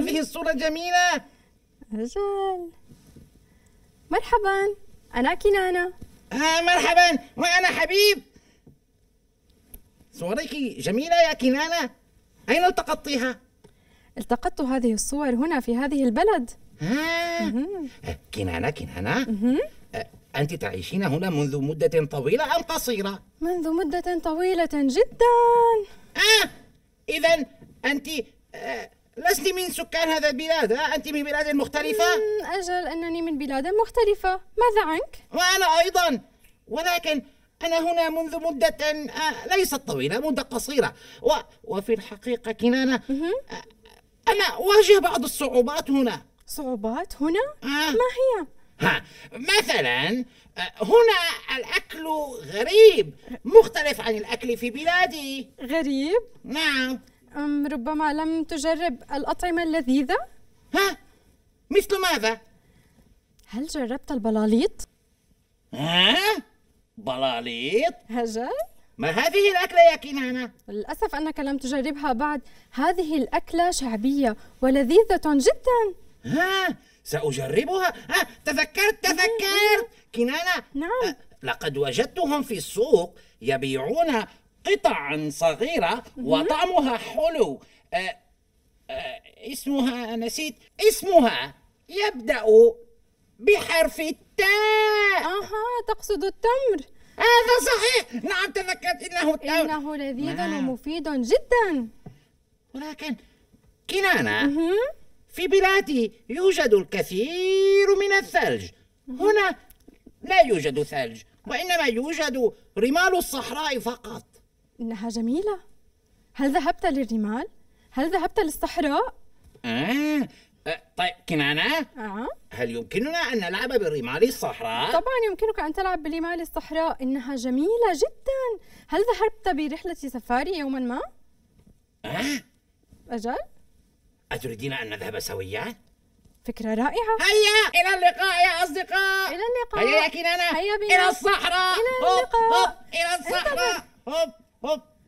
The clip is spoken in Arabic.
هذه الصورة جميلة أجل مرحبا أنا كنانة آه مرحبا وأنا حبيب صورك جميلة يا كنانة أين التقطتها؟ التقطت هذه الصور هنا في هذه البلد آه. كنانة كنانة أنت تعيشين هنا منذ مدة طويلة أم قصيرة؟ منذ مدة طويلة جدا آه إذا أنت آه لست من سكان هذا البلاد أنت من بلاد مختلفة؟ أجل أنني من بلاد مختلفة ماذا عنك؟ وأنا أيضا ولكن أنا هنا منذ مدة آه، ليست طويلة مدة قصيرة و... وفي الحقيقة كنانة آه، أنا أواجه بعض الصعوبات هنا صعوبات هنا؟ آه. ما هي؟ ها مثلا آه، هنا الأكل غريب مختلف عن الأكل في بلادي غريب؟ نعم ربما لم تجرب الأطعمة اللذيذة؟ ها؟ مثل ماذا؟ هل جربت البلاليط؟ ها؟ بلاليط؟ هجل؟ ما هذه الأكلة يا كنانة؟ للأسف أنك لم تجربها بعد هذه الأكلة شعبية ولذيذة جدا ها سأجربها ها؟ آه، تذكرت تذكرت نعم. كنانة نعم آه، لقد وجدتهم في السوق يبيعون قطع صغيرة وطعمها حلو آه، آه، اسمها نسيت اسمها يبدأ بحرف التاء آها تقصد التمر هذا صحيح نعم تذكرت إنه التمر إنه لذيذ ما. نعم. ومفيد جدا ولكن كنانة في بلادي يوجد الكثير من الثلج هنا لا يوجد ثلج وإنما يوجد رمال الصحراء فقط إنها جميلة هل ذهبت للرمال؟ هل ذهبت للصحراء؟ آه. آه طيب كنانة؟ آه. هل يمكننا أن نلعب بالرمال الصحراء؟ طبعا يمكنك أن تلعب بالرمال الصحراء إنها جميلة جدا هل ذهبت برحلة سفاري يوما ما؟ آه؟ أجل؟ أتريدين أن نذهب سويا؟ فكرة رائعة هيا إلى اللقاء يا أصدقاء إلى اللقاء هيا يا كنانة هيا بنا إلى الصحراء إلى اللقاء هوب هوب إلى الصحراء هوب 哦